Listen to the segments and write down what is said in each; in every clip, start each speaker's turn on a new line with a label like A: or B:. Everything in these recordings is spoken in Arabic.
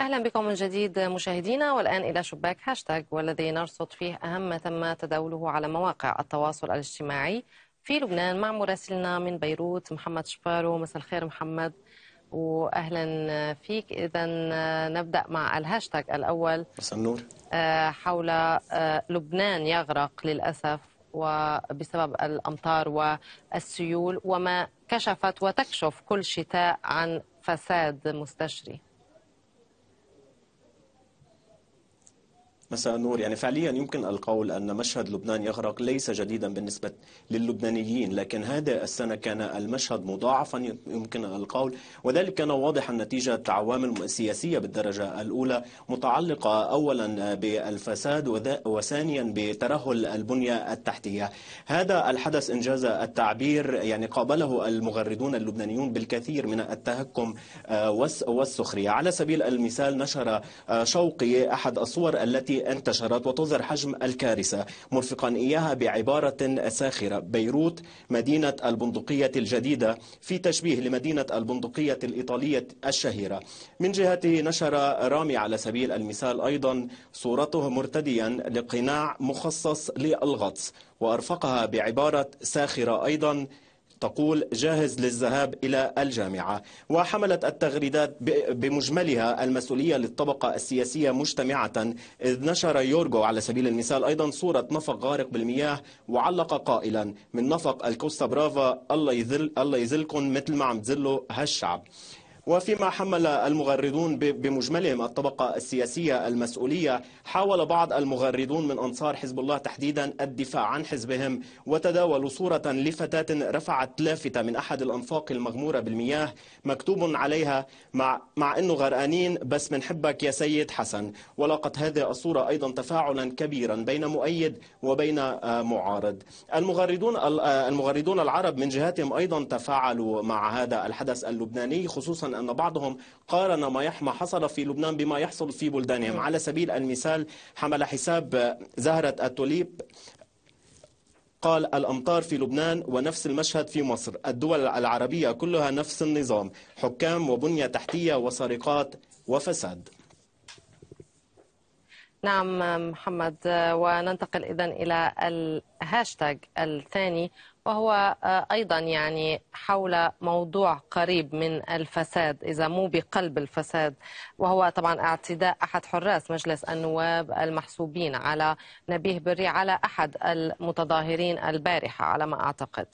A: أهلا بكم من جديد مشاهدينا والآن إلى شباك هاشتاج والذي نرصد فيه أهم ما تم تداوله على مواقع التواصل الاجتماعي في لبنان مع مراسلنا من بيروت محمد شبارو مساء الخير محمد واهلا فيك اذا نبدا مع الهاشتاج الاول مساء النور آه، حول آه، لبنان يغرق للاسف وبسبب الأمطار والسيول وما كشفت وتكشف كل شتاء عن فساد مستشري
B: مساء النور يعني فعليا يمكن القول أن مشهد لبنان يغرق ليس جديدا بالنسبة للبنانيين لكن هذا السنة كان المشهد مضاعفا يمكن القول وذلك كان واضحا نتيجة عوامل سياسية بالدرجة الأولى متعلقة أولا بالفساد وثانيا بترهل البنية التحتية هذا الحدث إنجاز التعبير يعني قابله المغردون اللبنانيون بالكثير من التهكم آه، والسخرية على سبيل المثال نشر آه، شوقي أحد الصور التي انتشرت وتظهر حجم الكارثة مرفقا إياها بعبارة ساخرة بيروت مدينة البندقية الجديدة في تشبيه لمدينة البندقية الإيطالية الشهيرة من جهته نشر رامي على سبيل المثال أيضا صورته مرتديا لقناع مخصص للغطس وأرفقها بعبارة ساخرة أيضا تقول جاهز للذهاب إلى الجامعة وحملت التغريدات بمجملها المسؤولية للطبقة السياسية مجتمعة إذ نشر يورجو على سبيل المثال أيضا صورة نفق غارق بالمياه وعلق قائلا من نفق الكوستا برافا الله يذل الله يذلكم مثل ما عم تذلوا هالشعب وفيما حمل المغردون بمجملهم الطبقة السياسية المسؤولية حاول بعض المغردون من أنصار حزب الله تحديدا الدفاع عن حزبهم وتداولوا صورة لفتاة رفعت لافتة من أحد الأنفاق المغمورة بالمياه مكتوب عليها مع, مع أنه غرقانين بس حبك يا سيد حسن ولاقت هذه الصورة أيضا تفاعلا كبيرا بين مؤيد وبين آه، معارض المغردون, آه، المغردون العرب من جهتهم أيضا تفاعلوا مع هذا الحدث اللبناني خصوصا أن بعضهم قارن ما يحمى حصل في لبنان بما يحصل في بلدانهم نعم. على سبيل المثال حمل حساب زهرة التوليب قال الأمطار في لبنان ونفس المشهد في مصر الدول العربية كلها نفس النظام حكام وبنية تحتية وسرقات وفساد
A: نعم محمد وننتقل إذا إلى الهاشتاج الثاني وهو آه، أيضا يعني حول موضوع قريب من الفساد إذا مو بقلب الفساد وهو طبعا اعتداء أحد حراس مجلس النواب المحسوبين على نبيه بري على أحد المتظاهرين البارحة على ما أعتقد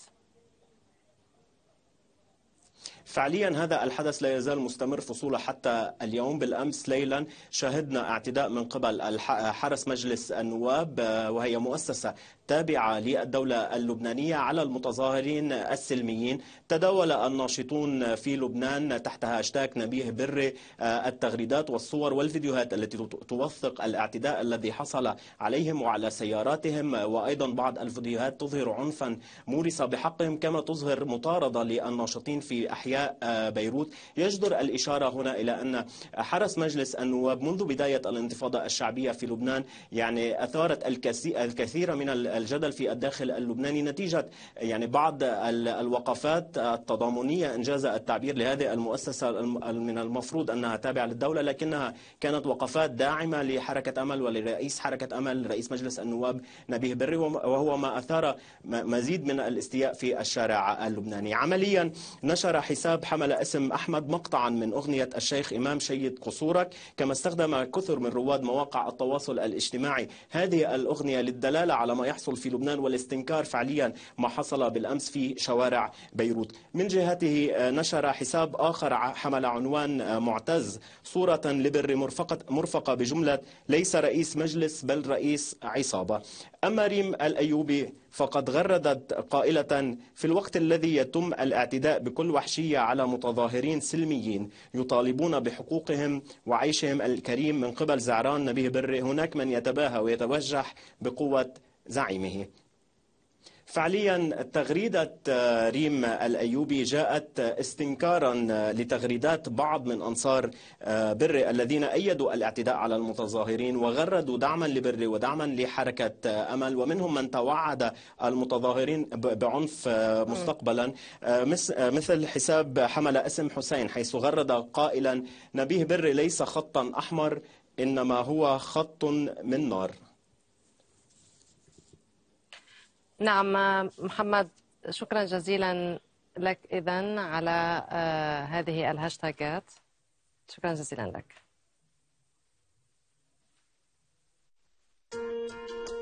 B: فعليا هذا الحدث لا يزال مستمر فصوله حتى اليوم بالأمس ليلا شهدنا اعتداء من قبل حرس مجلس النواب آه، وهي مؤسسة تابعة للدولة اللبنانية على المتظاهرين السلميين تداول الناشطون في لبنان تحت هاشتاج نبيه بري آه، التغريدات والصور والفيديوهات التي توثق الاعتداء الذي حصل عليهم وعلى سياراتهم وأيضا بعض الفيديوهات تظهر عنفا مورسا بحقهم كما تظهر مطاردة للناشطين في أحياء آه، بيروت يجدر الإشارة هنا إلى أن حرس مجلس النواب منذ بداية الانتفاضة الشعبية في لبنان يعني أثارت الكثير من الجدل في الداخل اللبناني نتيجة يعني بعض الوقفات التضامنية إنجاز التعبير لهذه المؤسسة من المفروض أنها تابعة للدولة لكنها كانت وقفات داعمة لحركة أمل ولرئيس حركة أمل رئيس مجلس النواب نبيه بري وهو ما أثار مزيد من الاستياء في الشارع اللبناني عمليا نشر حساب حمل اسم أحمد مقطعا من أغنية الشيخ إمام شيد قصورك كما استخدم كثر من رواد مواقع التواصل الاجتماعي هذه الأغنية للدلالة على ما يحصل يحصل في لبنان والاستنكار فعليا ما حصل بالأمس في شوارع بيروت من جهته آه، نشر حساب آخر حمل عنوان آه، معتز صورة لبر مرفقة, مرفقة بجملة ليس رئيس مجلس بل رئيس عصابة أما ريم الأيوبي فقد غردت قائلة في الوقت الذي يتم الاعتداء بكل وحشية على متظاهرين سلميين يطالبون بحقوقهم وعيشهم الكريم من قبل زعران نبيه بري هناك من يتباهى ويتوجح بقوة زعيمه فعليا تغريدة آه، ريم الأيوبي جاءت آه، استنكارا آه، لتغريدات بعض من أنصار بر الذين أيدوا الاعتداء على المتظاهرين وغردوا دعما لبر ودعما لحركة أمل ومنهم من توعد المتظاهرين بعنف مستقبلا مثل حساب حمل اسم حسين حيث غرد قائلا نبيه بر ليس خطا أحمر إنما هو خط من نار
A: نعم محمد شكرا جزيلا لك إذن على آه، هذه الهاشتاجات شكرا جزيلا لك